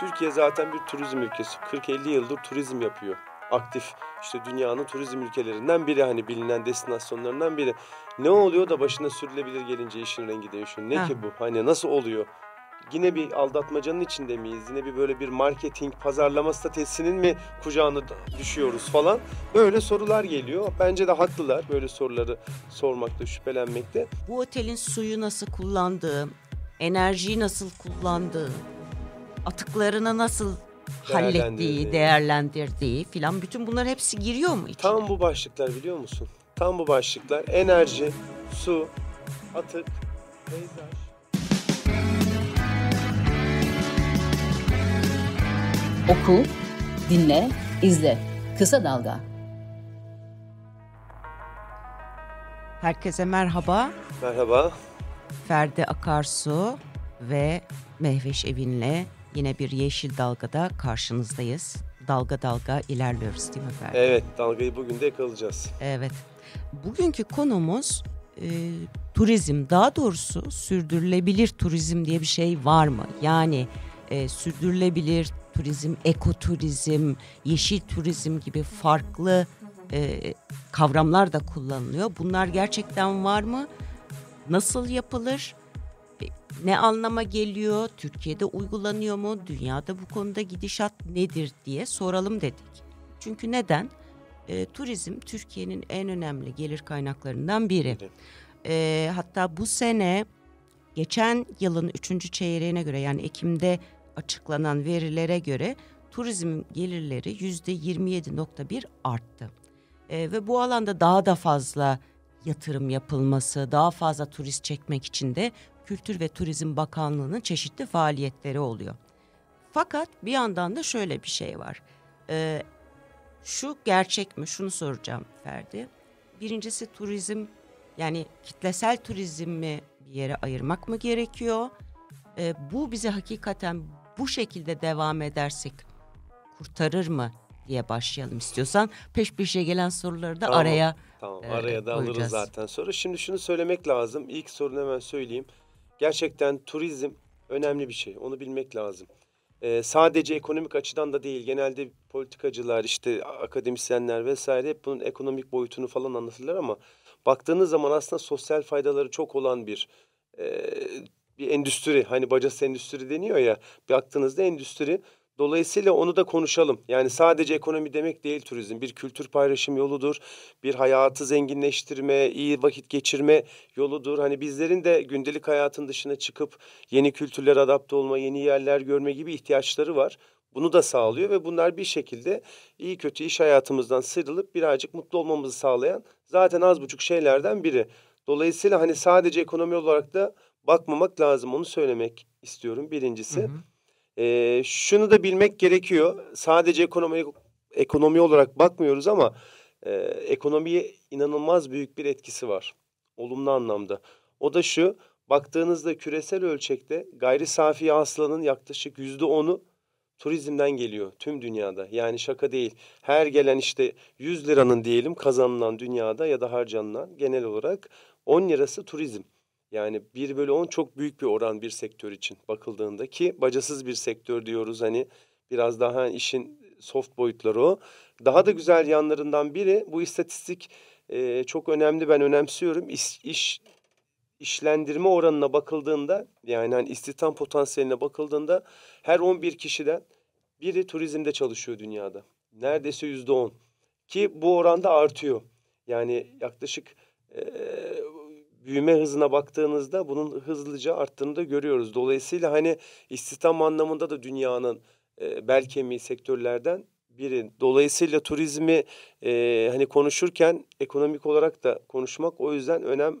Türkiye zaten bir turizm ülkesi. 40-50 yıldır turizm yapıyor. Aktif işte dünyanın turizm ülkelerinden biri hani bilinen destinasyonlarından biri. Ne oluyor da başına sürülebilir gelince işin rengi değişiyor. Ne ha. ki bu? Hani nasıl oluyor? Yine bir aldatmacanın içinde miyiz? Yine bir böyle bir marketing, pazarlama stratejisinin mi kucağını düşüyoruz falan? Böyle sorular geliyor. Bence de haklılar böyle soruları sormakta, şüphelenmekte. Bu otelin suyu nasıl kullandığı, enerjiyi nasıl kullandığı, atıklarını nasıl hallettiği, değerlendirdiği filan bütün bunlar hepsi giriyor mu içine? Tam bu başlıklar biliyor musun? Tam bu başlıklar enerji, su, atık, peyzaj. Oku, dinle, izle. Kısa Dalga. Herkese merhaba. Merhaba. Ferdi Akarsu ve Mehveş Evin'le Yine bir yeşil dalgada karşınızdayız. Dalga dalga ilerliyoruz değil mi Ferdi? Evet, dalgayı bugün de yakalayacağız. Evet. Bugünkü konumuz e, turizm. Daha doğrusu sürdürülebilir turizm diye bir şey var mı? Yani e, sürdürülebilir turizm, ekoturizm, yeşil turizm gibi farklı e, kavramlar da kullanılıyor. Bunlar gerçekten var mı? Nasıl yapılır? E, ne anlama geliyor, Türkiye'de uygulanıyor mu, dünyada bu konuda gidişat nedir diye soralım dedik. Çünkü neden? E, turizm Türkiye'nin en önemli gelir kaynaklarından biri. E, hatta bu sene geçen yılın üçüncü çeyreğine göre yani Ekim'de açıklanan verilere göre turizm gelirleri yüzde 27.1 arttı. E, ve bu alanda daha da fazla yatırım yapılması, daha fazla turist çekmek için de Kültür ve Turizm Bakanlığı'nın çeşitli faaliyetleri oluyor. Fakat bir yandan da şöyle bir şey var. Ee, şu gerçek mi? Şunu soracağım Ferdi. Birincisi turizm yani kitlesel turizmi bir yere ayırmak mı gerekiyor? Ee, bu bizi hakikaten bu şekilde devam edersek kurtarır mı diye başlayalım istiyorsan. Peş peşe gelen soruları da tamam, araya Tamam e, araya e, da alırız zaten soru. Şimdi şunu söylemek lazım. İlk sorunu hemen söyleyeyim. Gerçekten turizm önemli bir şey. Onu bilmek lazım. Ee, sadece ekonomik açıdan da değil. Genelde politikacılar, işte akademisyenler vesaire hep bunun ekonomik boyutunu falan anlatırlar ama baktığınız zaman aslında sosyal faydaları çok olan bir e, bir endüstri. Hani bacası endüstri deniyor ya. Baktığınızda endüstri Dolayısıyla onu da konuşalım. Yani sadece ekonomi demek değil turizm. Bir kültür paylaşım yoludur. Bir hayatı zenginleştirme, iyi vakit geçirme yoludur. Hani bizlerin de gündelik hayatın dışına çıkıp yeni kültürler adapte olma, yeni yerler görme gibi ihtiyaçları var. Bunu da sağlıyor ve bunlar bir şekilde iyi kötü iş hayatımızdan sıyrılıp birazcık mutlu olmamızı sağlayan zaten az buçuk şeylerden biri. Dolayısıyla hani sadece ekonomi olarak da bakmamak lazım onu söylemek istiyorum birincisi. Hı hı. E, şunu da bilmek gerekiyor. Sadece ekonomi, ekonomi olarak bakmıyoruz ama e, ekonomiye inanılmaz büyük bir etkisi var. Olumlu anlamda. O da şu, baktığınızda küresel ölçekte gayri safi hasılanın yaklaşık yüzde onu turizmden geliyor tüm dünyada. Yani şaka değil. Her gelen işte 100 liranın diyelim kazanılan dünyada ya da harcanılan genel olarak 10 lirası turizm. Yani 1 bölü 10 çok büyük bir oran bir sektör için bakıldığında ki bacasız bir sektör diyoruz hani biraz daha işin soft boyutları o. Daha da güzel yanlarından biri bu istatistik e, çok önemli ben önemsiyorum. İş, iş işlendirme oranına bakıldığında yani hani istihdam potansiyeline bakıldığında her 11 kişiden biri turizmde çalışıyor dünyada. Neredeyse yüzde on. Ki bu oranda artıyor. Yani yaklaşık e, büyüme hızına baktığınızda bunun hızlıca arttığını da görüyoruz. Dolayısıyla hani istihdam anlamında da dünyanın e, bel kemiği sektörlerden biri. Dolayısıyla turizmi e, hani konuşurken ekonomik olarak da konuşmak o yüzden önem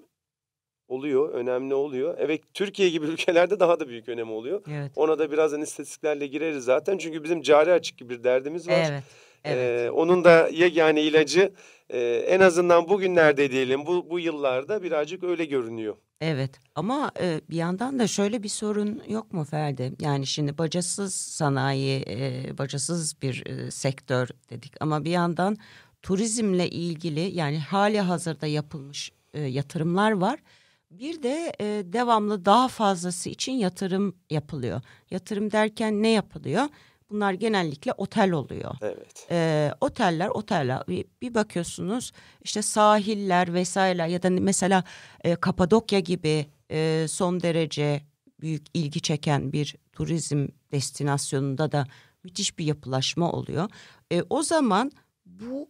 oluyor, önemli oluyor. Evet Türkiye gibi ülkelerde daha da büyük önemi oluyor. Evet. Ona da birazdan hani istatistiklerle gireriz zaten. Çünkü bizim cari açık gibi bir derdimiz var. Evet. Evet. E, onun da yani ilacı e, en azından bugünlerde diyelim bu, bu yıllarda birazcık öyle görünüyor. Evet ama e, bir yandan da şöyle bir sorun yok mu Ferdi? Yani şimdi bacasız sanayi, e, bacasız bir e, sektör dedik ama bir yandan turizmle ilgili yani hali hazırda yapılmış e, yatırımlar var. Bir de e, devamlı daha fazlası için yatırım yapılıyor. Yatırım derken ne yapılıyor? Bunlar genellikle otel oluyor. Evet. Ee, oteller, oteller bir, bir bakıyorsunuz işte sahiller vesaire ya da mesela e, Kapadokya gibi e, son derece büyük ilgi çeken bir turizm destinasyonunda da müthiş bir yapılaşma oluyor. E, o zaman bu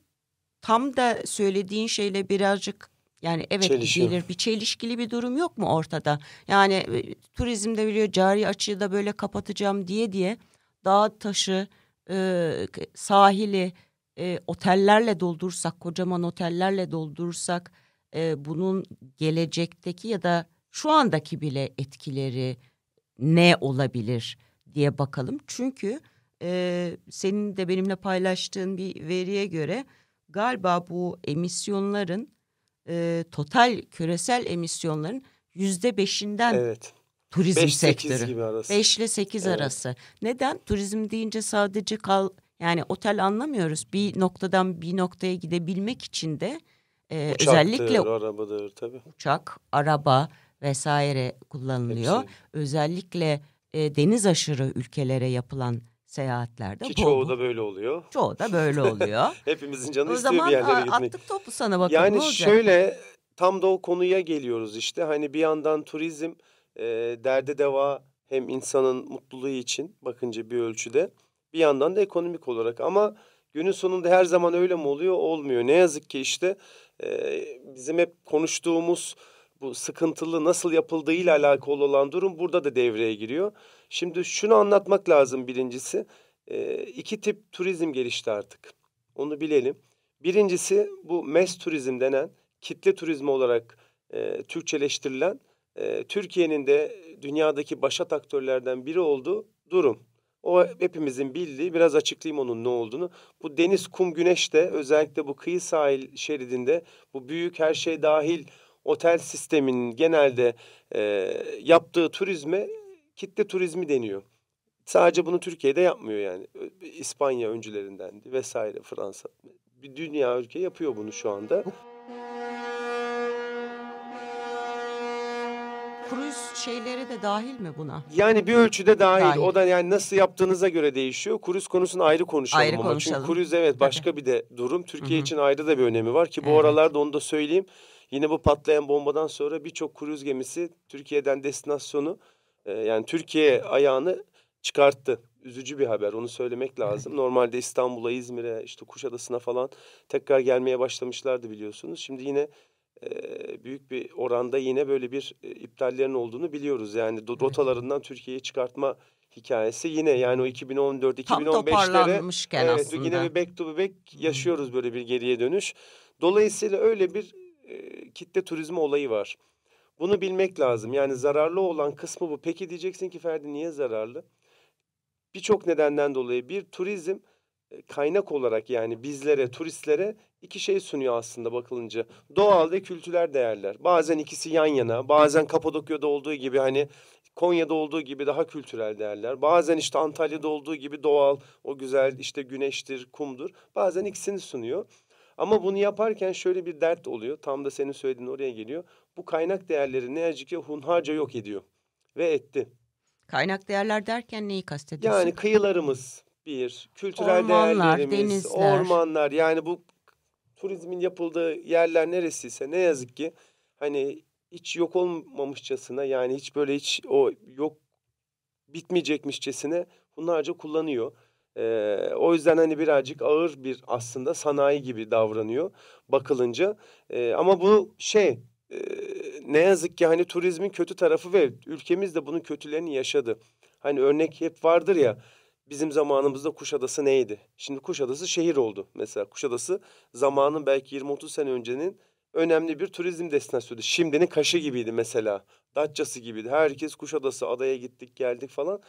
tam da söylediğin şeyle birazcık yani evet gelir bir çelişkili bir durum yok mu ortada? Yani e, turizmde biliyor cari açığı da böyle kapatacağım diye diye dağ taşı, e, sahili e, otellerle doldursak, kocaman otellerle doldursak e, bunun gelecekteki ya da şu andaki bile etkileri ne olabilir diye bakalım. Çünkü e, senin de benimle paylaştığın bir veriye göre galiba bu emisyonların e, total küresel emisyonların yüzde beşinden evet. Turizm 5 sektörü. Gibi arası. 5 ile 8 evet. arası. Neden? Turizm deyince sadece kal yani otel anlamıyoruz. Bir noktadan bir noktaya gidebilmek için de e, Uçaktır, özellikle arabadır tabii. Uçak, araba vesaire kullanılıyor. Hepsi. Özellikle e, deniz aşırı ülkelere yapılan seyahatlerde. Ki çoğu bu, da böyle oluyor. Çoğu da böyle oluyor. Hepimizin canı o istiyor zaman, bir yerlere gitmek. attık topu sana bakalım. Yani şöyle tam da o konuya geliyoruz işte. Hani bir yandan turizm e, ee, derde deva hem insanın mutluluğu için bakınca bir ölçüde bir yandan da ekonomik olarak ama günün sonunda her zaman öyle mi oluyor? Olmuyor. Ne yazık ki işte e, bizim hep konuştuğumuz bu sıkıntılı nasıl yapıldığı ile alakalı olan durum burada da devreye giriyor. Şimdi şunu anlatmak lazım birincisi. E, iki tip turizm gelişti artık. Onu bilelim. Birincisi bu mes turizm denen kitle turizmi olarak e, Türkçeleştirilen e, Türkiye'nin de dünyadaki başat aktörlerden biri olduğu durum. O hepimizin bildiği biraz açıklayayım onun ne olduğunu. Bu deniz, kum, güneş de özellikle bu kıyı sahil şeridinde bu büyük her şey dahil otel sisteminin genelde e, yaptığı turizme kitle turizmi deniyor. Sadece bunu Türkiye'de yapmıyor yani. İspanya öncülerinden vesaire Fransa. Bir dünya ülke yapıyor bunu şu anda. kruz şeyleri de dahil mi buna? Yani bir ölçüde dahil. dahil. O da yani nasıl yaptığınıza göre değişiyor. Kruz konusunu ayrı konuşalım ayrı ama. Konuşalım. Çünkü kruz evet başka bir de durum. Türkiye Hı-hı. için ayrı da bir önemi var ki bu evet. aralarda onu da söyleyeyim. Yine bu patlayan bombadan sonra birçok kruz gemisi Türkiye'den destinasyonu e, yani Türkiye ayağını çıkarttı. Üzücü bir haber onu söylemek lazım. Evet. Normalde İstanbul'a, İzmir'e, işte Kuşadası'na falan tekrar gelmeye başlamışlardı biliyorsunuz. Şimdi yine büyük bir oranda yine böyle bir iptallerin olduğunu biliyoruz. Yani evet. rotalarından Türkiye'yi çıkartma hikayesi yine yani o 2014-2015'lere evet, aslında. yine bir back to back yaşıyoruz böyle bir geriye dönüş. Dolayısıyla öyle bir e, kitle turizmi olayı var. Bunu bilmek lazım. Yani zararlı olan kısmı bu. Peki diyeceksin ki Ferdi niye zararlı? Birçok nedenden dolayı bir turizm kaynak olarak yani bizlere, turistlere iki şey sunuyor aslında bakılınca. Doğal ve kültürel değerler. Bazen ikisi yan yana, bazen Kapadokya'da olduğu gibi hani Konya'da olduğu gibi daha kültürel değerler. Bazen işte Antalya'da olduğu gibi doğal, o güzel işte güneştir, kumdur. Bazen ikisini sunuyor. Ama bunu yaparken şöyle bir dert oluyor. Tam da senin söylediğin oraya geliyor. Bu kaynak değerleri ne yazık ki hunharca yok ediyor. Ve etti. Kaynak değerler derken neyi kastediyorsun? Yani kıyılarımız bir, kültürel ormanlar, değerlerimiz, denizler. ormanlar. Yani bu turizmin yapıldığı yerler neresiyse ne yazık ki hani hiç yok olmamışçasına yani hiç böyle hiç o yok bitmeyecekmişçesine bunlarca kullanıyor. Ee, o yüzden hani birazcık ağır bir aslında sanayi gibi davranıyor bakılınca. Ee, ama bu şey e, ne yazık ki hani turizmin kötü tarafı ve ülkemiz de bunun kötülerini yaşadı. Hani örnek hep vardır ya bizim zamanımızda Kuşadası neydi? Şimdi Kuşadası şehir oldu. Mesela Kuşadası zamanın belki 20-30 sene öncenin önemli bir turizm destinasyonu. Şimdinin Kaşı gibiydi mesela. Datçası gibiydi. Herkes Kuşadası adaya gittik geldik falan.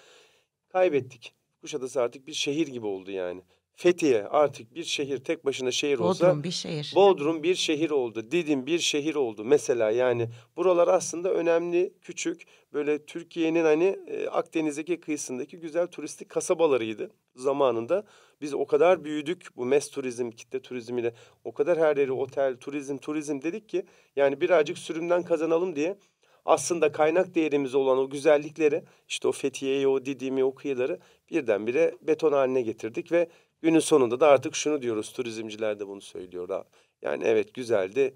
Kaybettik. Kuşadası artık bir şehir gibi oldu yani. Fethiye artık bir şehir tek başına şehir Bodrum olsa. Bodrum bir şehir. Bodrum bir şehir oldu. Didim bir şehir oldu mesela yani. Buralar aslında önemli küçük böyle Türkiye'nin hani e, Akdeniz'deki kıyısındaki güzel turistik kasabalarıydı zamanında. Biz o kadar büyüdük bu mes turizm, kitle turizmiyle o kadar her yeri otel, turizm, turizm dedik ki yani birazcık sürümden kazanalım diye aslında kaynak değerimiz olan o güzellikleri işte o Fethiye'yi, o Didim'i, o kıyıları birdenbire beton haline getirdik ve günün sonunda da artık şunu diyoruz turizmciler de bunu söylüyor. Yani evet güzeldi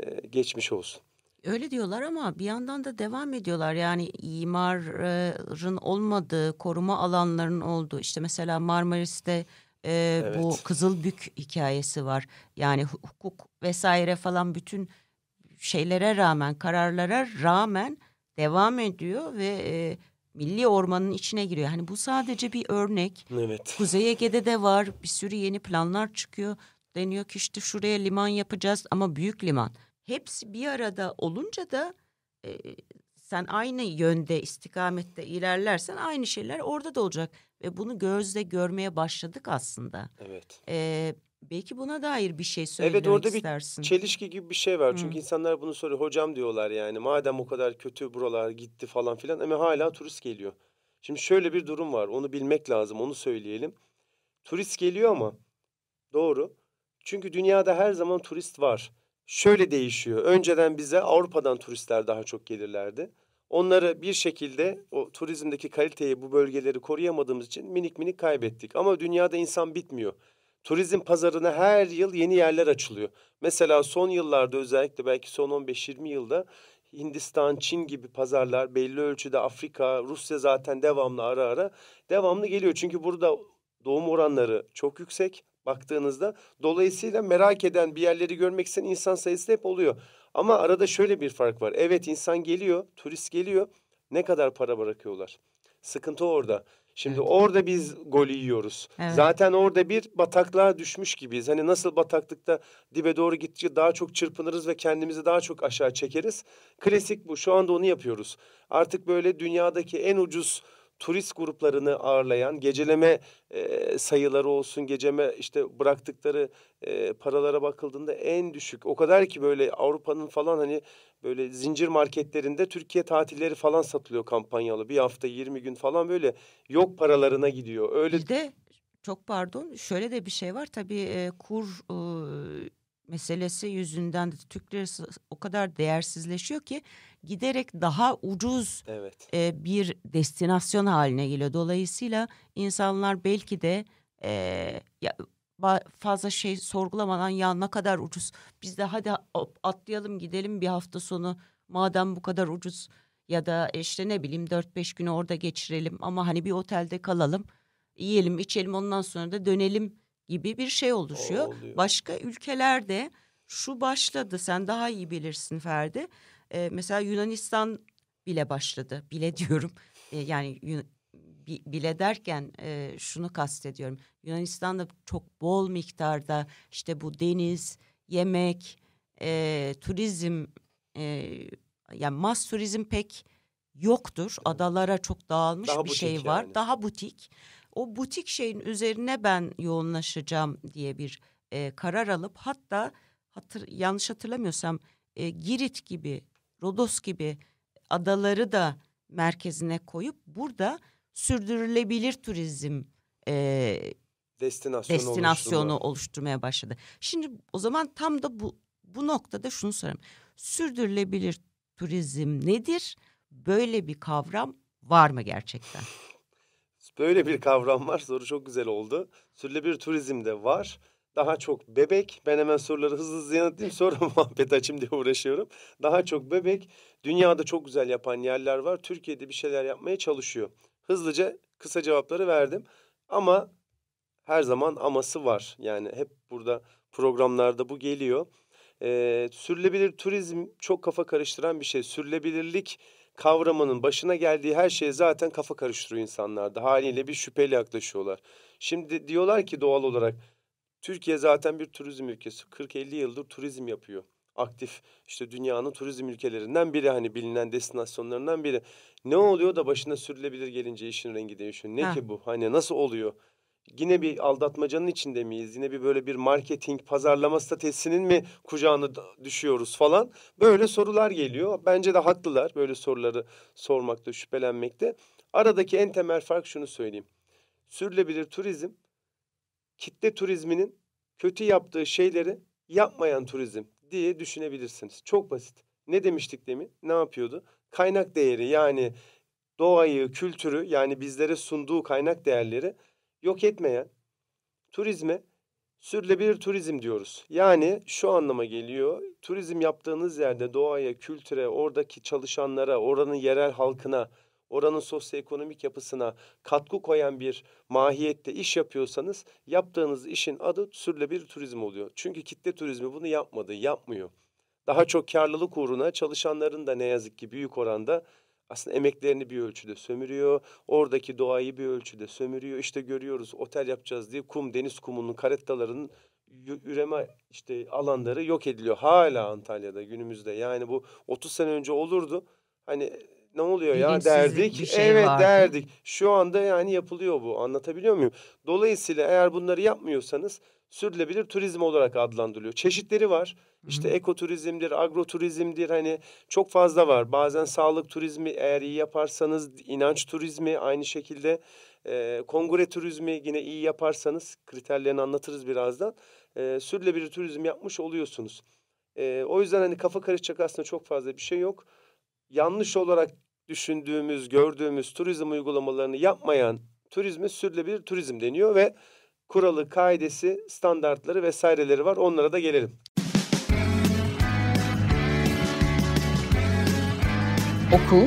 e, geçmiş olsun. Öyle diyorlar ama bir yandan da devam ediyorlar. Yani imarın olmadığı, koruma alanlarının olduğu işte mesela Marmaris'te e, evet. bu Kızılbük hikayesi var. Yani hukuk vesaire falan bütün şeylere rağmen, kararlara rağmen devam ediyor ve e, milli ormanın içine giriyor. Hani bu sadece bir örnek. Evet. Kuzey Ege'de de var. Bir sürü yeni planlar çıkıyor. Deniyor ki işte şuraya liman yapacağız ama büyük liman. Hepsi bir arada olunca da e, sen aynı yönde istikamette ilerlersen aynı şeyler orada da olacak ve bunu gözle görmeye başladık aslında. Evet. Ee, Belki buna dair bir şey söylemek Evet orada istersin. bir çelişki gibi bir şey var. Hı. Çünkü insanlar bunu soruyor. Hocam diyorlar yani madem o kadar kötü buralar gitti falan filan ama hala turist geliyor. Şimdi şöyle bir durum var. Onu bilmek lazım. Onu söyleyelim. Turist geliyor ama doğru. Çünkü dünyada her zaman turist var. Şöyle değişiyor. Önceden bize Avrupa'dan turistler daha çok gelirlerdi. Onları bir şekilde o turizmdeki kaliteyi bu bölgeleri koruyamadığımız için minik minik kaybettik. Ama dünyada insan bitmiyor turizm pazarına her yıl yeni yerler açılıyor. Mesela son yıllarda özellikle belki son 15-20 yılda Hindistan, Çin gibi pazarlar belli ölçüde Afrika, Rusya zaten devamlı ara ara devamlı geliyor. Çünkü burada doğum oranları çok yüksek baktığınızda. Dolayısıyla merak eden bir yerleri görmek isteyen insan sayısı hep oluyor. Ama arada şöyle bir fark var. Evet insan geliyor, turist geliyor. Ne kadar para bırakıyorlar? Sıkıntı orada. Şimdi evet. orada biz gol yiyoruz. Evet. Zaten orada bir bataklığa düşmüş gibiyiz. Hani nasıl bataklıkta dibe doğru gittikçe daha çok çırpınırız ve kendimizi daha çok aşağı çekeriz. Klasik bu. Şu anda onu yapıyoruz. Artık böyle dünyadaki en ucuz turist gruplarını ağırlayan, geceleme e, sayıları olsun, geceme işte bıraktıkları e, paralara bakıldığında en düşük. O kadar ki böyle Avrupa'nın falan hani böyle zincir marketlerinde Türkiye tatilleri falan satılıyor kampanyalı. Bir hafta 20 gün falan böyle yok paralarına gidiyor. Öyle Bir de çok pardon şöyle de bir şey var tabii e, kur e, meselesi yüzünden de Türk lirası o kadar değersizleşiyor ki giderek daha ucuz evet. e, bir destinasyon haline geliyor. Dolayısıyla insanlar belki de e, ya, fazla şey sorgulamadan ya ne kadar ucuz biz de hadi atlayalım gidelim bir hafta sonu madem bu kadar ucuz ya da işte ne bileyim dört beş günü orada geçirelim ama hani bir otelde kalalım yiyelim içelim ondan sonra da dönelim gibi bir şey oluşuyor. O oluyor. Başka ülkelerde şu başladı sen daha iyi bilirsin Ferdi e, mesela Yunanistan bile başladı. Bile diyorum. E, yani bile derken e, şunu kastediyorum. Yunanistan'da çok bol miktarda işte bu deniz, yemek, e, turizm e, yani mass turizm pek yoktur. Adalara çok dağılmış Daha bir şey var. Daha butik. O butik şeyin üzerine ben yoğunlaşacağım diye bir e, karar alıp hatta hatır, yanlış hatırlamıyorsam e, Girit gibi Rodos gibi adaları da merkezine koyup burada sürdürülebilir turizm e, destinasyonu, destinasyonu oluşturmaya başladı. Şimdi o zaman tam da bu bu noktada şunu sorayım. Sürdürülebilir turizm nedir? Böyle bir kavram var mı gerçekten? Böyle bir kavram var. Soru çok güzel oldu. Sürdürülebilir turizm de var daha çok bebek. Ben hemen soruları hızlı hızlı yanıtlayayım sonra muhabbet açayım diye uğraşıyorum. Daha çok bebek. Dünyada çok güzel yapan yerler var. Türkiye'de bir şeyler yapmaya çalışıyor. Hızlıca kısa cevapları verdim. Ama her zaman aması var. Yani hep burada programlarda bu geliyor. Ee, sürülebilir turizm çok kafa karıştıran bir şey. Sürülebilirlik kavramının başına geldiği her şey zaten kafa karıştırıyor insanlarda. Haliyle bir şüpheyle yaklaşıyorlar. Şimdi diyorlar ki doğal olarak Türkiye zaten bir turizm ülkesi. 40-50 yıldır turizm yapıyor. Aktif işte dünyanın turizm ülkelerinden biri hani bilinen destinasyonlarından biri. Ne oluyor da başına sürülebilir gelince işin rengi değişiyor. Ne ha. ki bu? Hani nasıl oluyor? Yine bir aldatmacanın içinde miyiz? Yine bir böyle bir marketing, pazarlama stratejisinin mi kucağına düşüyoruz falan? Böyle sorular geliyor. Bence de haklılar böyle soruları sormakta, şüphelenmekte. Aradaki en temel fark şunu söyleyeyim. Sürülebilir turizm kitle turizminin kötü yaptığı şeyleri yapmayan turizm diye düşünebilirsiniz. Çok basit. Ne demiştik demin? Ne yapıyordu? Kaynak değeri yani doğayı, kültürü yani bizlere sunduğu kaynak değerleri yok etmeyen turizme sürdürülebilir turizm diyoruz. Yani şu anlama geliyor. Turizm yaptığınız yerde doğaya, kültüre, oradaki çalışanlara, oranın yerel halkına oranın sosyoekonomik yapısına katkı koyan bir mahiyette iş yapıyorsanız yaptığınız işin adı sürülebilir turizm oluyor. Çünkü kitle turizmi bunu yapmadı, yapmıyor. Daha çok karlılık uğruna çalışanların da ne yazık ki büyük oranda aslında emeklerini bir ölçüde sömürüyor. Oradaki doğayı bir ölçüde sömürüyor. İşte görüyoruz otel yapacağız diye kum, deniz kumunun karettalarının üreme işte alanları yok ediliyor. Hala Antalya'da günümüzde yani bu 30 sene önce olurdu. Hani ne oluyor ya derdik. Şey evet vardı. derdik. Şu anda yani yapılıyor bu. Anlatabiliyor muyum? Dolayısıyla eğer bunları yapmıyorsanız sürdürülebilir turizm olarak adlandırılıyor. Çeşitleri var. İşte ekoturizmdir, agroturizmdir hani çok fazla var. Bazen sağlık turizmi eğer iyi yaparsanız, inanç turizmi aynı şekilde e, kongre turizmi yine iyi yaparsanız kriterlerini anlatırız birazdan. E, sürdürülebilir turizm yapmış oluyorsunuz. E, o yüzden hani kafa karışacak aslında çok fazla bir şey yok yanlış olarak düşündüğümüz, gördüğümüz turizm uygulamalarını yapmayan turizmi sürdürülebilir turizm deniyor ve kuralı, kaidesi, standartları vesaireleri var. Onlara da gelelim. Oku,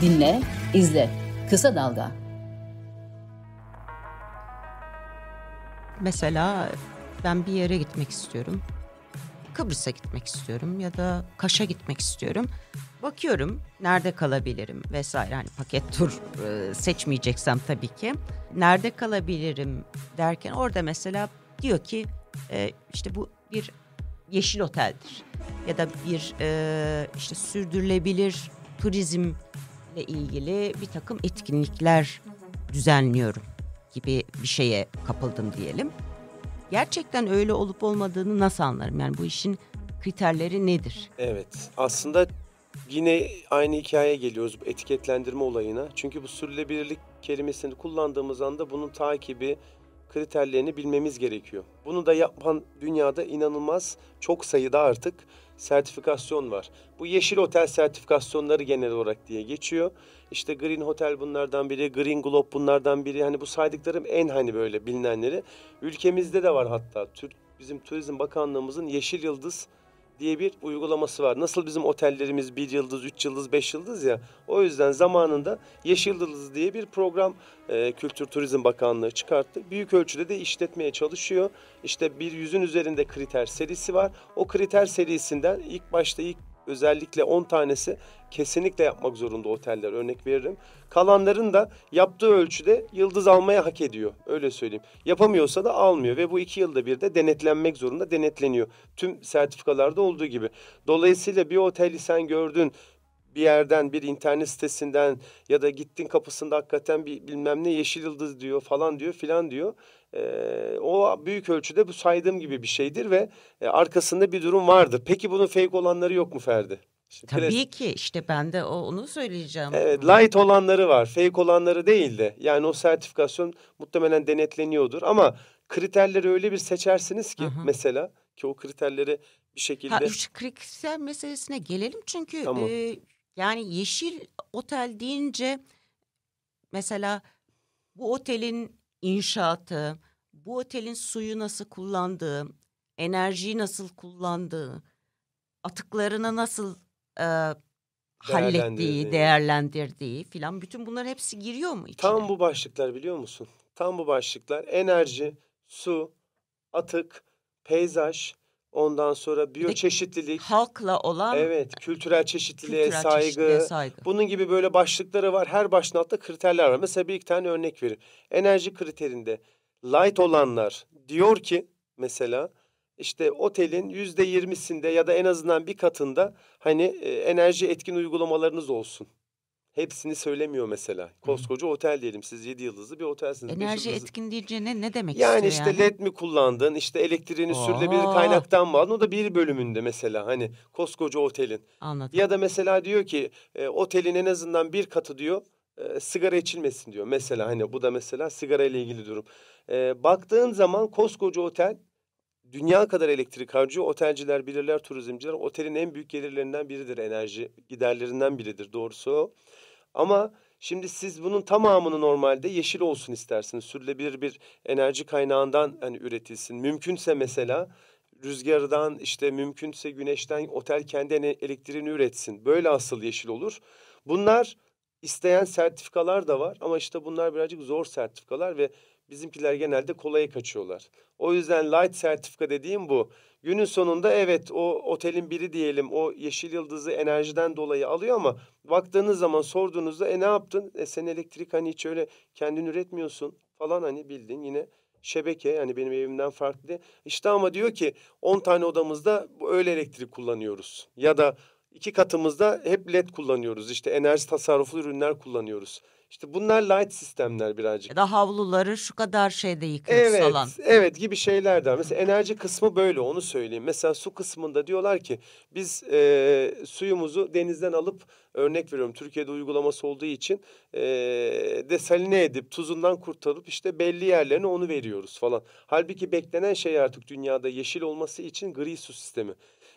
dinle, izle. Kısa Dalga. Mesela ben bir yere gitmek istiyorum. Kıbrıs'a gitmek istiyorum ya da Kaş'a gitmek istiyorum. Bakıyorum nerede kalabilirim vesaire hani paket tur e, seçmeyeceksem tabii ki. Nerede kalabilirim derken orada mesela diyor ki e, işte bu bir yeşil oteldir ya da bir e, işte sürdürülebilir turizmle ilgili bir takım etkinlikler düzenliyorum gibi bir şeye kapıldım diyelim gerçekten öyle olup olmadığını nasıl anlarım? Yani bu işin kriterleri nedir? Evet aslında yine aynı hikayeye geliyoruz bu etiketlendirme olayına. Çünkü bu sürülebilirlik kelimesini kullandığımız anda bunun takibi kriterlerini bilmemiz gerekiyor. Bunu da yapan dünyada inanılmaz çok sayıda artık sertifikasyon var. Bu yeşil otel sertifikasyonları genel olarak diye geçiyor. İşte Green Hotel bunlardan biri, Green Globe bunlardan biri. Hani bu saydıklarım en hani böyle bilinenleri. Ülkemizde de var hatta. Türk bizim Turizm Bakanlığımızın Yeşil Yıldız diye bir uygulaması var. Nasıl bizim otellerimiz bir yıldız, üç yıldız, beş yıldız ya. O yüzden zamanında Yeşil Yıldız diye bir program e, Kültür Turizm Bakanlığı çıkarttı. Büyük ölçüde de işletmeye çalışıyor. İşte bir yüzün üzerinde kriter serisi var. O kriter serisinden ilk başta ilk özellikle 10 tanesi kesinlikle yapmak zorunda oteller örnek veririm. Kalanların da yaptığı ölçüde yıldız almaya hak ediyor öyle söyleyeyim. Yapamıyorsa da almıyor ve bu iki yılda bir de denetlenmek zorunda denetleniyor. Tüm sertifikalarda olduğu gibi. Dolayısıyla bir oteli sen gördün bir yerden bir internet sitesinden ya da gittin kapısında hakikaten bir bilmem ne yeşil yıldız diyor falan diyor filan diyor e, o büyük ölçüde bu saydığım gibi bir şeydir ve e, arkasında bir durum vardır. Peki bunun fake olanları yok mu Ferdi? İşte Tabii pres... ki işte ben de o, onu söyleyeceğim. Evet light olanları var fake olanları değil de yani o sertifikasyon muhtemelen denetleniyordur ama kriterleri öyle bir seçersiniz ki Hı -hı. mesela ki o kriterleri bir şekilde... Ha, üç kriter meselesine gelelim çünkü tamam. e, yani yeşil otel deyince mesela bu otelin inşaatı, bu otelin suyu nasıl kullandığı, enerjiyi nasıl kullandığı, atıklarını nasıl e, hallettiği, değerlendirdiği filan bütün bunlar hepsi giriyor mu içine? Tam bu başlıklar biliyor musun? Tam bu başlıklar enerji, su, atık, peyzaj, Ondan sonra biyoçeşitlilik. Halkla olan. Evet, kültürel çeşitliliğe, kültürel saygı, çeşitliliğe saygı. Bunun gibi böyle başlıkları var. Her altında kriterler var. Mesela bir iki tane örnek verir. Enerji kriterinde light olanlar diyor ki mesela işte otelin yüzde yirmisinde ya da en azından bir katında hani e, enerji etkin uygulamalarınız olsun hepsini söylemiyor mesela. Koskoca otel diyelim siz yedi yıldızlı bir otelsiniz. Enerji yıldızlı... etkinleyici ne, ne demek yani? işte yani? led mi kullandın işte elektriğini Oo. sürülebilir kaynaktan mı aldın o da bir bölümünde mesela hani koskoca otelin. Anladım. Ya da mesela diyor ki e, otelin en azından bir katı diyor e, sigara içilmesin diyor. Mesela hani bu da mesela sigara ile ilgili durum. E, baktığın zaman koskoca otel dünya kadar elektrik harcıyor. Otelciler bilirler, turizmciler. Otelin en büyük gelirlerinden biridir enerji. Giderlerinden biridir doğrusu. Ama şimdi siz bunun tamamını normalde yeşil olsun istersiniz. Sürülebilir bir enerji kaynağından hani üretilsin. Mümkünse mesela rüzgardan işte mümkünse güneşten otel kendi elektriğini üretsin. Böyle asıl yeşil olur. Bunlar isteyen sertifikalar da var ama işte bunlar birazcık zor sertifikalar ve bizimkiler genelde kolaya kaçıyorlar. O yüzden light sertifika dediğim bu. Günün sonunda evet o otelin biri diyelim o yeşil yıldızı enerjiden dolayı alıyor ama baktığınız zaman sorduğunuzda e ne yaptın? E sen elektrik hani hiç öyle kendin üretmiyorsun falan hani bildin yine şebeke yani benim evimden farklı. İşte ama diyor ki 10 tane odamızda öyle elektrik kullanıyoruz ya da iki katımızda hep led kullanıyoruz işte enerji tasarruflu ürünler kullanıyoruz. İşte bunlar light sistemler birazcık. Ya da havluları şu kadar şeyde yıkıyoruz evet, falan. Evet gibi şeyler şeylerden. Mesela enerji kısmı böyle onu söyleyeyim. Mesela su kısmında diyorlar ki biz e, suyumuzu denizden alıp örnek veriyorum Türkiye'de uygulaması olduğu için e, desaline edip tuzundan kurtarıp işte belli yerlerine onu veriyoruz falan. Halbuki beklenen şey artık dünyada yeşil olması için gri su sistemi.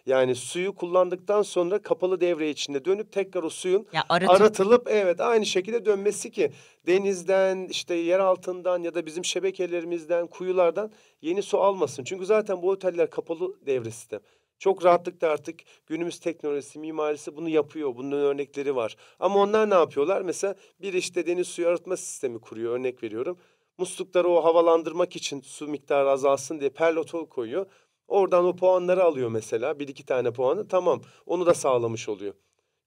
Yani suyu kullandıktan sonra kapalı devre içinde dönüp tekrar o suyun ya aratılıp... aratılıp evet aynı şekilde dönmesi ki denizden işte yer altından ya da bizim şebekelerimizden kuyulardan yeni su almasın. Çünkü zaten bu oteller kapalı devre sistem. Çok rahatlıkla artık günümüz teknolojisi, mimarisi bunu yapıyor. Bunun örnekleri var. Ama onlar ne yapıyorlar? Mesela bir işte deniz suyu arıtma sistemi kuruyor örnek veriyorum. Muslukları o havalandırmak için su miktarı azalsın diye perlotol koyuyor. Oradan o puanları alıyor mesela. Bir iki tane puanı tamam onu da sağlamış oluyor.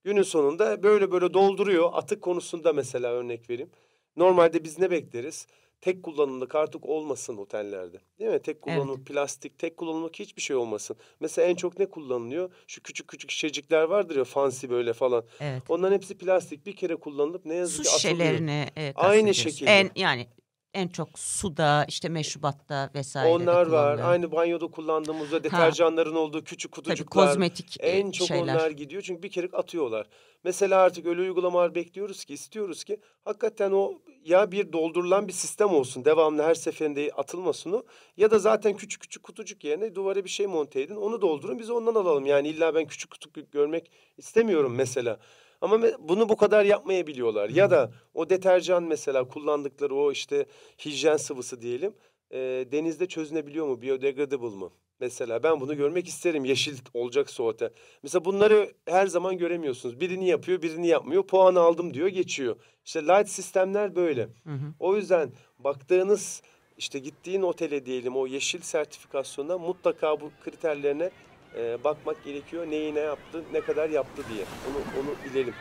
Günün sonunda böyle böyle dolduruyor. Atık konusunda mesela örnek vereyim. Normalde biz ne bekleriz? Tek kullanımlık artık olmasın otellerde. Değil mi? Tek kullanımlık evet. plastik, tek kullanımlık hiçbir şey olmasın. Mesela en çok ne kullanılıyor? Şu küçük küçük şişecikler vardır ya fancy böyle falan. Evet. Onların hepsi plastik. Bir kere kullanılıp ne yazık Su ki atılıyor. Su şişelerini evet, Aynı şekilde. En, yani en çok suda, işte meşrubatta vesaire. Onlar var. Aynı banyoda kullandığımızda deterjanların ha. olduğu küçük kutucuklar. Tabii kozmetik e, En çok şeyler. onlar gidiyor. Çünkü bir kere atıyorlar. Mesela artık öyle uygulamalar bekliyoruz ki, istiyoruz ki hakikaten o ya bir doldurulan bir sistem olsun. Devamlı her seferinde atılmasını Ya da zaten küçük küçük kutucuk yerine duvara bir şey monte edin. Onu doldurun biz ondan alalım. Yani illa ben küçük kutu görmek istemiyorum mesela. Ama bunu bu kadar yapmayabiliyorlar. Hı. Ya da o deterjan mesela kullandıkları o işte hijyen sıvısı diyelim. E, denizde çözünebiliyor mu? Biodegradable mı? Mesela ben bunu görmek isterim yeşil olacak otel. Mesela bunları her zaman göremiyorsunuz. Birini yapıyor, birini yapmıyor. Puan aldım diyor, geçiyor. İşte light sistemler böyle. Hı hı. O yüzden baktığınız işte gittiğin otele diyelim o yeşil sertifikasyonda mutlaka bu kriterlerine e, bakmak gerekiyor. Neyi ne yaptı, ne kadar yaptı diye. Onu, onu bilelim.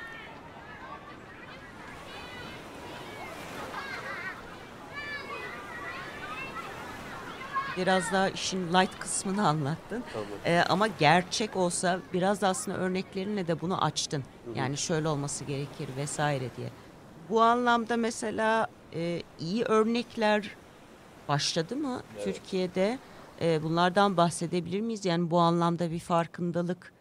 biraz daha işin light kısmını anlattın. Tamam. Ee, ama gerçek olsa biraz da aslında örneklerinle de bunu açtın. Hı hı. Yani şöyle olması gerekir vesaire diye. Bu anlamda mesela e, iyi örnekler başladı mı evet. Türkiye'de? E, bunlardan bahsedebilir miyiz? Yani bu anlamda bir farkındalık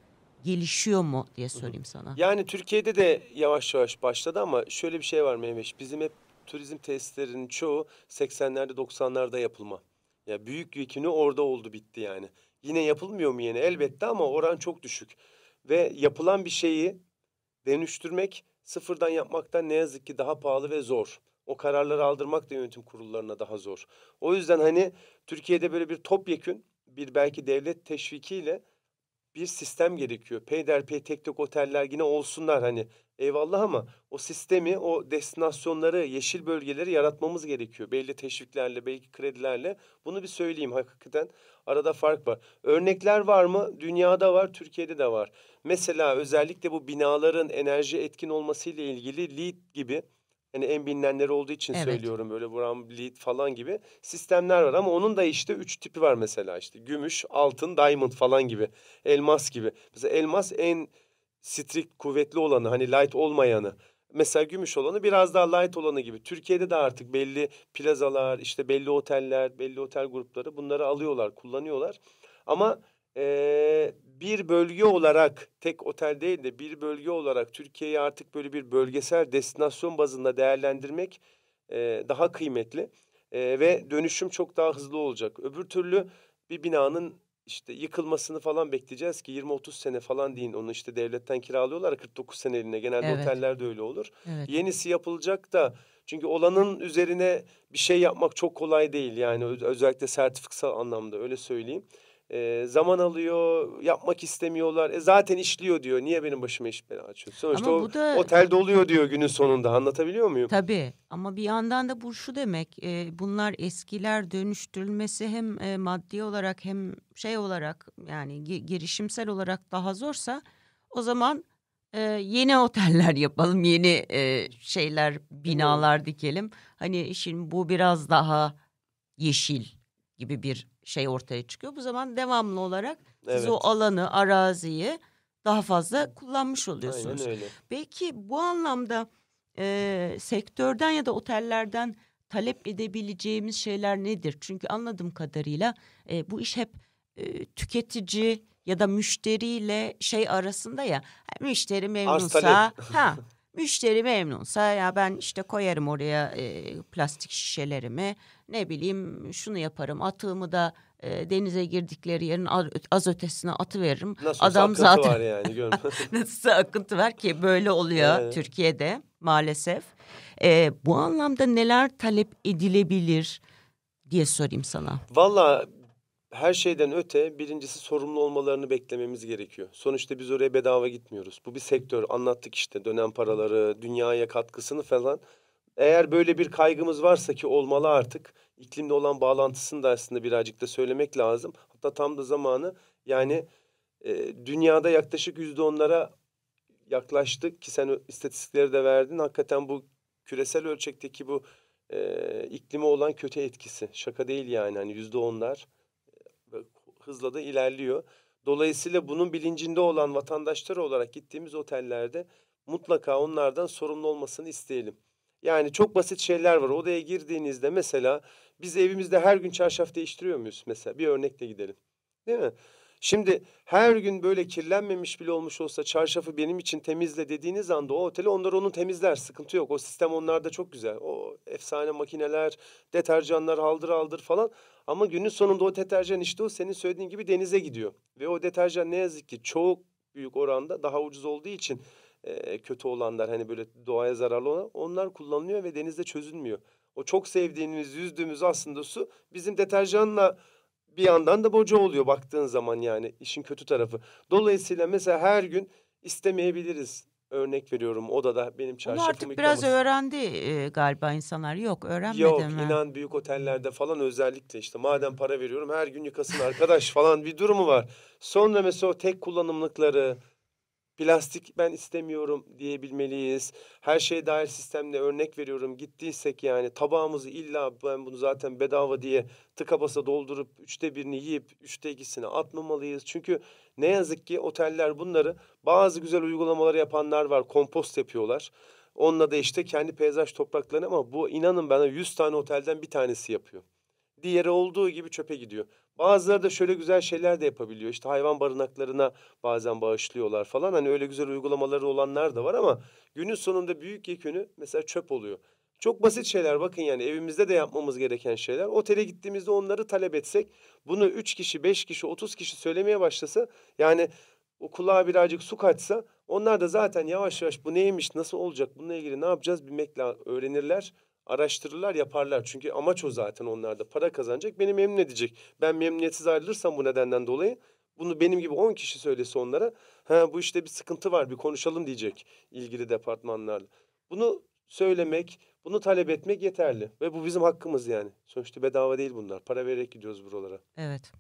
gelişiyor mu diye söyleyeyim sana. Yani Türkiye'de de yavaş yavaş başladı ama şöyle bir şey var Mehmet. Bizim hep turizm tesislerinin çoğu 80'lerde 90'larda yapılma. Ya büyük yükünü orada oldu bitti yani. Yine yapılmıyor mu yine? Elbette ama oran çok düşük. Ve yapılan bir şeyi dönüştürmek sıfırdan yapmaktan ne yazık ki daha pahalı ve zor. O kararları aldırmak da yönetim kurullarına daha zor. O yüzden hani Türkiye'de böyle bir topyekün bir belki devlet teşvikiyle bir sistem gerekiyor. Peyderpey tek tek oteller yine olsunlar hani eyvallah ama o sistemi, o destinasyonları, yeşil bölgeleri yaratmamız gerekiyor. Belli teşviklerle, belki kredilerle. Bunu bir söyleyeyim hakikaten. Arada fark var. Örnekler var mı? Dünyada var, Türkiye'de de var. Mesela özellikle bu binaların enerji etkin olmasıyla ilgili LEED gibi hani en bilinenleri olduğu için evet. söylüyorum böyle Brown lead falan gibi sistemler var ama onun da işte üç tipi var mesela işte gümüş, altın, diamond falan gibi elmas gibi. Mesela elmas en strict kuvvetli olanı hani light olmayanı mesela gümüş olanı biraz daha light olanı gibi. Türkiye'de de artık belli plazalar, işte belli oteller, belli otel grupları bunları alıyorlar, kullanıyorlar. Ama e, bir bölge olarak tek otel değil de bir bölge olarak Türkiye'yi artık böyle bir bölgesel destinasyon bazında değerlendirmek e, daha kıymetli e, ve dönüşüm çok daha hızlı olacak. Öbür türlü bir binanın işte yıkılmasını falan bekleyeceğiz ki 20-30 sene falan deyin onu işte devletten kiralıyorlar 49 seneline genelde evet. otellerde öyle olur. Evet. Yenisi yapılacak da çünkü olanın üzerine bir şey yapmak çok kolay değil yani özellikle sertifikasal anlamda öyle söyleyeyim. E, zaman alıyor, yapmak istemiyorlar. E, zaten işliyor diyor. Niye benim başıma iş bela açıyorsun? Sonuçta ama bu o, da... otel doluyor diyor günün sonunda. Anlatabiliyor muyum? Tabii. Ama bir yandan da bu şu demek. E, bunlar eskiler dönüştürülmesi hem e, maddi olarak hem şey olarak yani girişimsel olarak daha zorsa o zaman ee, yeni oteller yapalım, yeni e, şeyler, binalar dikelim. Hani şimdi bu biraz daha yeşil gibi bir şey ortaya çıkıyor. Bu zaman devamlı olarak siz o alanı, araziyi daha fazla kullanmış oluyorsunuz. Aynen öyle. Belki bu anlamda e, sektörden ya da otellerden talep edebileceğimiz şeyler nedir? Çünkü anladığım kadarıyla e, bu iş hep e, tüketici ya da müşteriyle şey arasında ya müşteri memnunsa ha müşteri memnunsa ya ben işte koyarım oraya e, plastik şişelerimi ne bileyim şunu yaparım atığımı da e, denize girdikleri yerin az ötesine atı veririm. Nasıl Adam zaten var yani Nasıl akıntı var ki böyle oluyor evet. Türkiye'de maalesef. E, bu anlamda neler talep edilebilir diye sorayım sana. Valla her şeyden öte birincisi sorumlu olmalarını beklememiz gerekiyor. Sonuçta biz oraya bedava gitmiyoruz. Bu bir sektör anlattık işte dönem paraları, dünyaya katkısını falan eğer böyle bir kaygımız varsa ki olmalı artık iklimle olan bağlantısını da aslında birazcık da söylemek lazım. Hatta tam da zamanı yani e, dünyada yaklaşık yüzde onlara yaklaştık ki sen istatistikleri de verdin. Hakikaten bu küresel ölçekteki bu e, iklime olan kötü etkisi şaka değil yani hani yüzde onlar e, hızla da ilerliyor. Dolayısıyla bunun bilincinde olan vatandaşlar olarak gittiğimiz otellerde mutlaka onlardan sorumlu olmasını isteyelim. Yani çok basit şeyler var. Odaya girdiğinizde mesela biz evimizde her gün çarşaf değiştiriyor muyuz mesela? Bir örnekle gidelim. Değil mi? Şimdi her gün böyle kirlenmemiş bile olmuş olsa çarşafı benim için temizle dediğiniz anda o oteli onlar onu temizler. Sıkıntı yok. O sistem onlarda çok güzel. O efsane makineler, deterjanlar aldır aldır falan. Ama günün sonunda o deterjan işte o senin söylediğin gibi denize gidiyor. Ve o deterjan ne yazık ki çok büyük oranda daha ucuz olduğu için e, kötü olanlar hani böyle doğaya zararlı olan onlar kullanılıyor ve denizde çözülmüyor. O çok sevdiğimiz, yüzdüğümüz aslında su bizim deterjanla bir yandan da boca oluyor baktığın zaman yani işin kötü tarafı. Dolayısıyla mesela her gün istemeyebiliriz. Örnek veriyorum odada benim çarşafımı Bunu artık yıkaması. biraz öğrendi e, galiba insanlar. Yok öğrenmedi Yok, mi? Yok inan büyük otellerde falan özellikle işte madem para veriyorum her gün yıkasın arkadaş falan bir durumu var. Sonra mesela o tek kullanımlıkları Plastik ben istemiyorum diyebilmeliyiz. Her şeye dair sistemle örnek veriyorum. Gittiysek yani tabağımızı illa ben bunu zaten bedava diye tıka basa doldurup üçte birini yiyip üçte ikisini atmamalıyız. Çünkü ne yazık ki oteller bunları bazı güzel uygulamaları yapanlar var. Kompost yapıyorlar. Onunla da işte kendi peyzaj topraklarını ama bu inanın bana 100 tane otelden bir tanesi yapıyor. Diğeri olduğu gibi çöpe gidiyor. Bazıları da şöyle güzel şeyler de yapabiliyor. İşte hayvan barınaklarına bazen bağışlıyorlar falan. Hani öyle güzel uygulamaları olanlar da var ama günün sonunda büyük yekünü mesela çöp oluyor. Çok basit şeyler bakın yani evimizde de yapmamız gereken şeyler. Otele gittiğimizde onları talep etsek bunu üç kişi, beş kişi, otuz kişi söylemeye başlasa yani o kulağa birazcık su kaçsa onlar da zaten yavaş yavaş bu neymiş, nasıl olacak, bununla ilgili ne yapacağız bilmekle öğrenirler araştırırlar yaparlar. Çünkü amaç o zaten onlarda para kazanacak beni memnun edecek. Ben memnuniyetsiz ayrılırsam bu nedenden dolayı bunu benim gibi 10 kişi söylese onlara ha bu işte bir sıkıntı var bir konuşalım diyecek ilgili departmanlarla. Bunu söylemek, bunu talep etmek yeterli ve bu bizim hakkımız yani. Sonuçta bedava değil bunlar. Para vererek gidiyoruz buralara. Evet.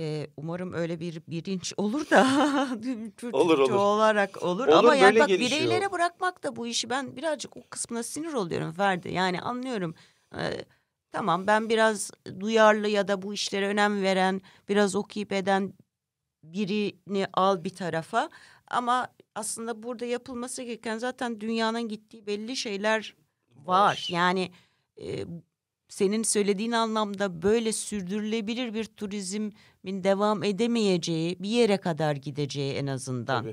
Ee, umarım öyle bir bilinç olur da olur, olur. olarak olur. olur Ama yani bak gelişiyor. bireylere bırakmak da bu işi ben birazcık o kısmına sinir oluyorum Ferdi. Yani anlıyorum. Ee, tamam ben biraz duyarlı ya da bu işlere önem veren, biraz okuyup eden birini al bir tarafa. Ama aslında burada yapılması gereken zaten dünyanın gittiği belli şeyler var. var. Yani e, senin söylediğin anlamda böyle sürdürülebilir bir turizmin devam edemeyeceği bir yere kadar gideceği en azından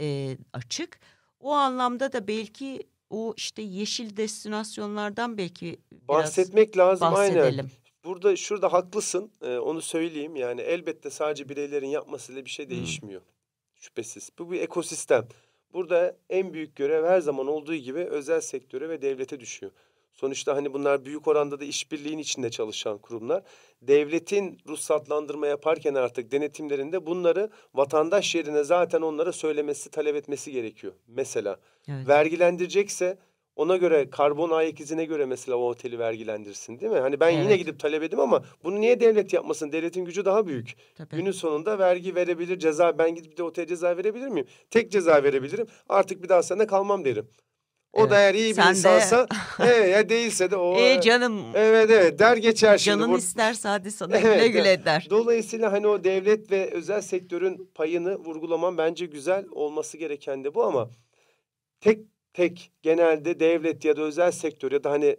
e, açık. O anlamda da belki o işte yeşil destinasyonlardan belki bahsetmek lazım bahsedelim. aynen. Burada şurada haklısın ee, onu söyleyeyim yani elbette sadece bireylerin yapmasıyla bir şey değişmiyor. Hmm. Şüphesiz bu bir ekosistem. Burada en büyük görev her zaman olduğu gibi özel sektöre ve devlete düşüyor. Sonuçta hani bunlar büyük oranda da işbirliğin içinde çalışan kurumlar. Devletin ruhsatlandırma yaparken artık denetimlerinde bunları vatandaş yerine zaten onlara söylemesi, talep etmesi gerekiyor. Mesela evet. vergilendirecekse ona göre karbon ayak izine göre mesela o oteli vergilendirsin değil mi? Hani ben evet. yine gidip talep edeyim ama bunu niye devlet yapmasın? Devletin gücü daha büyük. Tabii. Günün sonunda vergi verebilir, ceza ben gidip de otele ceza verebilir miyim? Tek ceza verebilirim. Artık bir daha sana kalmam derim. O evet. da eğer iyi bir Sen insansa de... evet ya değilse de o. E canım. Evet evet der geçer şimdi. Canın bu... isterse hadi sana evet, güle güle der. Dolayısıyla hani o devlet ve özel sektörün payını vurgulaman bence güzel olması gereken de bu ama tek tek genelde devlet ya da özel sektör ya da hani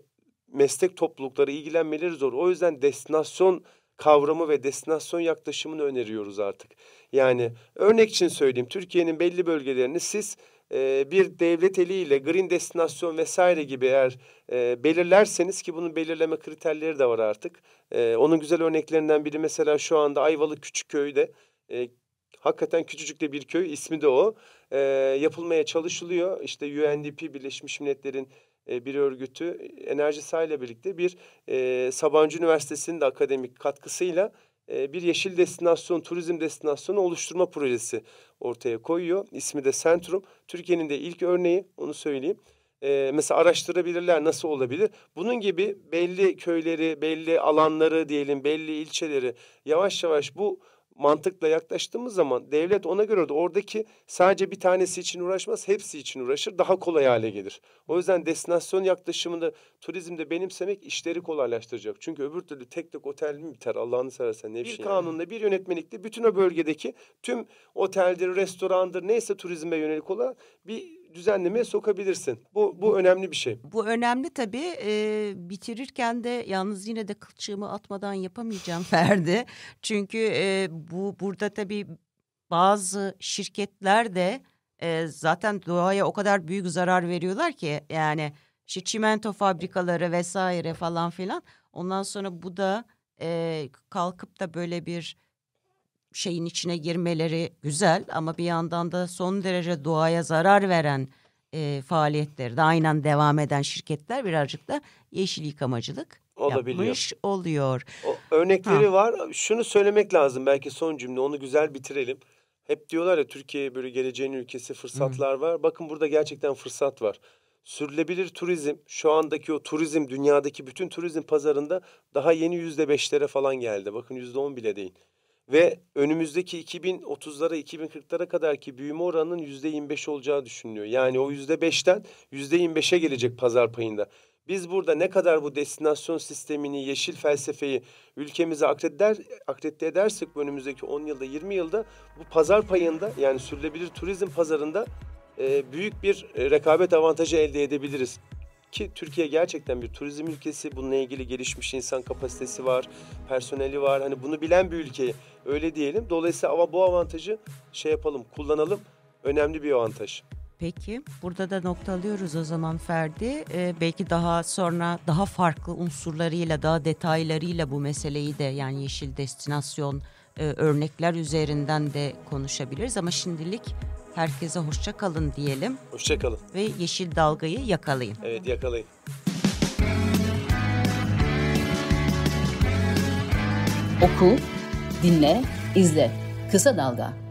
meslek toplulukları ilgilenmeleri zor. O yüzden destinasyon kavramı ve destinasyon yaklaşımını öneriyoruz artık. Yani örnek için söyleyeyim Türkiye'nin belli bölgelerini siz e, bir devlet eliyle green destinasyon vesaire gibi eğer e, belirlerseniz ki bunun belirleme kriterleri de var artık. E, onun güzel örneklerinden biri mesela şu anda Ayvalık Küçükköy'de e, hakikaten küçücük de bir köy ismi de o yapılmaya çalışılıyor. İşte UNDP Birleşmiş Milletler'in bir örgütü Enerji Sağ birlikte bir Sabancı Üniversitesi'nin de akademik katkısıyla e, bir yeşil destinasyon, turizm destinasyonu oluşturma projesi ortaya koyuyor. İsmi de Centrum. Türkiye'nin de ilk örneği onu söyleyeyim. E, mesela araştırabilirler nasıl olabilir. Bunun gibi belli köyleri, belli alanları diyelim, belli ilçeleri yavaş yavaş bu mantıkla yaklaştığımız zaman devlet ona göre de oradaki sadece bir tanesi için uğraşmaz, hepsi için uğraşır, daha kolay hale gelir. O yüzden destinasyon yaklaşımını turizmde benimsemek işleri kolaylaştıracak. Çünkü öbür türlü tek tek otel mi biter Allah'ını seversen ne bir şey. Bir kanunla, yani. bir yönetmelikle bütün o bölgedeki tüm oteldir, restorandır neyse turizme yönelik olan bir düzenlemeye sokabilirsin. Bu, bu önemli bir şey. Bu önemli tabii. E, bitirirken de yalnız yine de kılçığımı atmadan yapamayacağım Ferdi. Çünkü e, bu burada tabii bazı şirketler de e, zaten doğaya o kadar büyük zarar veriyorlar ki yani işte çimento fabrikaları vesaire falan filan. Ondan sonra bu da e, kalkıp da böyle bir şeyin içine girmeleri güzel ama bir yandan da son derece doğaya zarar veren e, faaliyetleri de aynen devam eden şirketler birazcık da yeşil yıkamacılık Olabiliyor. yapmış oluyor. O, örnekleri ha. var. Şunu söylemek lazım belki son cümle onu güzel bitirelim. Hep diyorlar ya Türkiye böyle geleceğin ülkesi fırsatlar Hı. var. Bakın burada gerçekten fırsat var. Sürülebilir turizm şu andaki o turizm dünyadaki bütün turizm pazarında daha yeni yüzde beşlere falan geldi. Bakın yüzde on bile değil. Ve önümüzdeki 2030'lara 2040'lara kadar ki büyüme oranının yüzde %25 olacağı düşünülüyor. Yani o yüzde %5'ten yüzde %25'e gelecek pazar payında. Biz burada ne kadar bu destinasyon sistemini, yeşil felsefeyi ülkemize akreder akredite edersek önümüzdeki 10 yılda, 20 yılda bu pazar payında yani sürülebilir turizm pazarında e, büyük bir e, rekabet avantajı elde edebiliriz. Ki Türkiye gerçekten bir turizm ülkesi. Bununla ilgili gelişmiş insan kapasitesi var, personeli var. Hani bunu bilen bir ülke öyle diyelim. Dolayısıyla ama bu avantajı şey yapalım, kullanalım. Önemli bir avantaj. Peki burada da noktalıyoruz o zaman Ferdi. Ee, belki daha sonra daha farklı unsurlarıyla, daha detaylarıyla bu meseleyi de yani yeşil destinasyon e, örnekler üzerinden de konuşabiliriz. Ama şimdilik Herkese hoşça kalın diyelim. Hoşça kalın. Ve yeşil dalgayı yakalayın. Evet yakalayın. Oku, dinle, izle. Kısa Dalga.